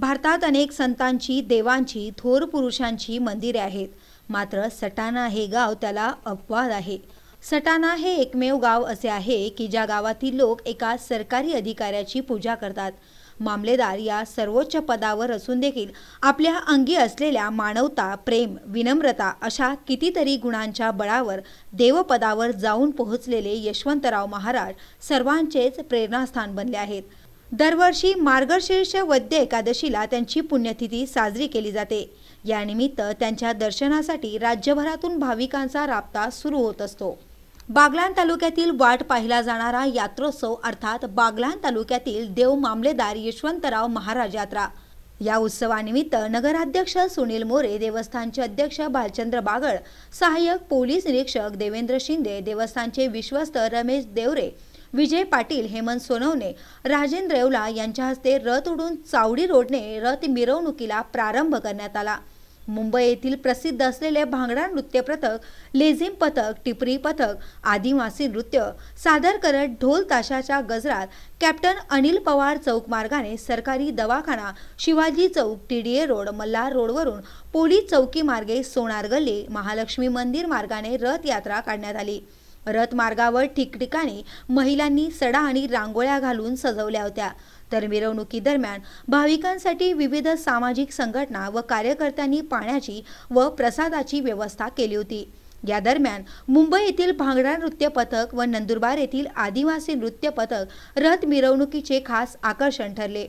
भारतात अनेक संतांची देवांची थोर पुरुषांची मंदिरे आहेत मात्र सटाणा हे गाव त्याला अपवाद आहे सटाणा हे एकमेव गाव असे आहे की ज्या गावातील लोक एका सरकारी अधिकाऱ्याची पूजा करतात मामलेदार या सर्वोच्च पदावर असून देखील आपल्या अंगी असलेल्या मानवता प्रेम विनम्रता अशा कितीतरी गुणांच्या बळावर देवपदावर जाऊन पोहोचलेले यशवंतराव महाराज सर्वांचेच प्रेरणास्थान बनले आहेत दरवर्षी मार्गशीर्ष वैद्य एकादशीला त्यांची पुण्यतिथी साजरी केली जाते यानिमित्त त्यांच्या दर्शनासाठी राज्यभरातून भाविकांचा राबता सुरू होत असतो बागलान तालुक्यातील वाट पाहिला जाणारा यात्रोत्सव अर्थात बागलान तालुक्यातील देव मामलेदार यशवंतराव महाराज यात्रा या उत्सवानिमित्त नगराध्यक्ष सुनील मोरे देवस्थानचे अध्यक्ष भालचंद्र बागळ सहाय्यक पोलीस निरीक्षक देवेंद्र शिंदे देवस्थानचे विश्वस्त रमेश देवरे विजय पाटील हेमंत सोनवणे राजेंद्र येवला यांच्या हस्ते रथ उडून चावडी रोडने रथ मिरवणुकीला प्रारंभ करण्यात आला मुंबई येथील प्रसिद्ध असलेले भांगडा नृत्य पथक लेझिम पथक टिपरी पथक आदिवासी नृत्य सादर करत ढोल ताशाच्या गजरात कॅप्टन अनिल पवार चौक मार्गाने सरकारी दवाखाना शिवाजी चौक टीडीए रोड मल्हार रोडवरून पोलीस चौकी मार्गे सोनार गल्ली महालक्ष्मी मंदिर मार्गाने रथयात्रा काढण्यात आली रथमार्गावर ठिकठिकाणी महिलांनी सडा आणि रांगोळ्या घालून सजवल्या होत्या तर मिरवणुकीदरम्यान भाविकांसाठी विविध सामाजिक संघटना व कार्यकर्त्यांनी पाण्याची व प्रसादाची व्यवस्था केली होती या दरम्यान मुंबई येथील भांगडा नृत्य पथक व नंदुरबार येथील आदिवासी नृत्य पथक रथ मिरवणुकीचे खास आकर्षण ठरले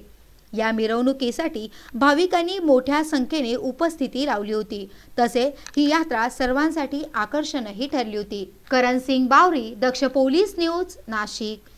या मिरवणुकीसाठी भाविकांनी मोठ्या संख्येने उपस्थिती लावली होती तसे ही यात्रा सर्वांसाठी आकर्षणही ठरली होती करण सिंग बावरी दक्ष पोलीस न्यूज नाशिक